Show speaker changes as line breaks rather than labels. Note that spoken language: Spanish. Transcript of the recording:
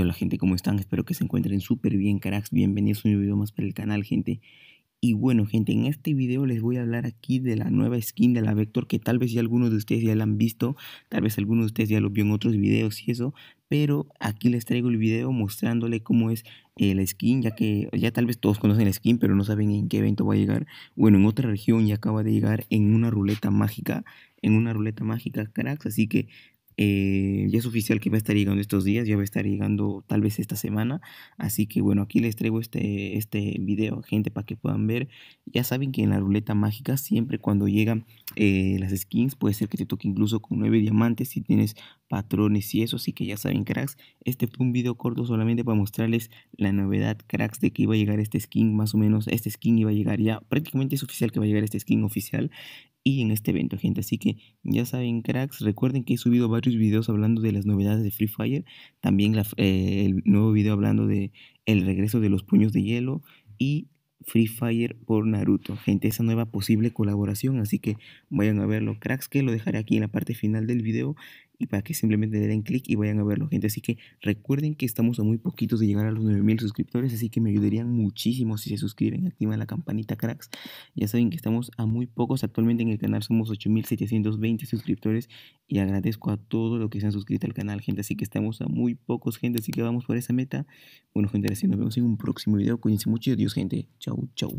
hola gente, ¿cómo están? Espero que se encuentren súper bien, cracks. Bienvenidos a un video más para el canal, gente. Y bueno, gente, en este video les voy a hablar aquí de la nueva skin de la Vector que tal vez ya algunos de ustedes ya la han visto, tal vez algunos de ustedes ya lo vio en otros videos y eso, pero aquí les traigo el video mostrándole cómo es eh, la skin, ya que ya tal vez todos conocen la skin, pero no saben en qué evento va a llegar. Bueno, en otra región ya acaba de llegar en una ruleta mágica, en una ruleta mágica, cracks, así que eh, ya es oficial que va a estar llegando estos días, ya va a estar llegando tal vez esta semana. Así que bueno, aquí les traigo este, este video, gente, para que puedan ver. Ya saben que en la ruleta mágica, siempre cuando llegan eh, las skins, puede ser que te toque incluso con 9 diamantes si tienes patrones y eso. Así que ya saben, cracks, este fue un video corto solamente para mostrarles la novedad, cracks, de que iba a llegar este skin, más o menos. Este skin iba a llegar ya, prácticamente es oficial que va a llegar este skin oficial y en este evento, gente. Así que ya saben, cracks, recuerden que he subido varios videos hablando de las novedades de Free Fire, también eh, el nuevo video hablando de el regreso de los puños de hielo y Free Fire por Naruto, gente, esa nueva posible colaboración, así que vayan a verlo, cracks, que lo dejaré aquí en la parte final del video y para que simplemente den clic y vayan a verlo, gente. Así que recuerden que estamos a muy poquitos de llegar a los 9000 suscriptores, así que me ayudarían muchísimo si se suscriben, activan la campanita, cracks. Ya saben que estamos a muy pocos actualmente en el canal, somos 8720 suscriptores y agradezco a todos los que se han suscrito al canal, gente. Así que estamos a muy pocos, gente, así que vamos por esa meta. Bueno, gente, así nos vemos en un próximo video. Cuídense mucho y adiós, gente. Chau, chau.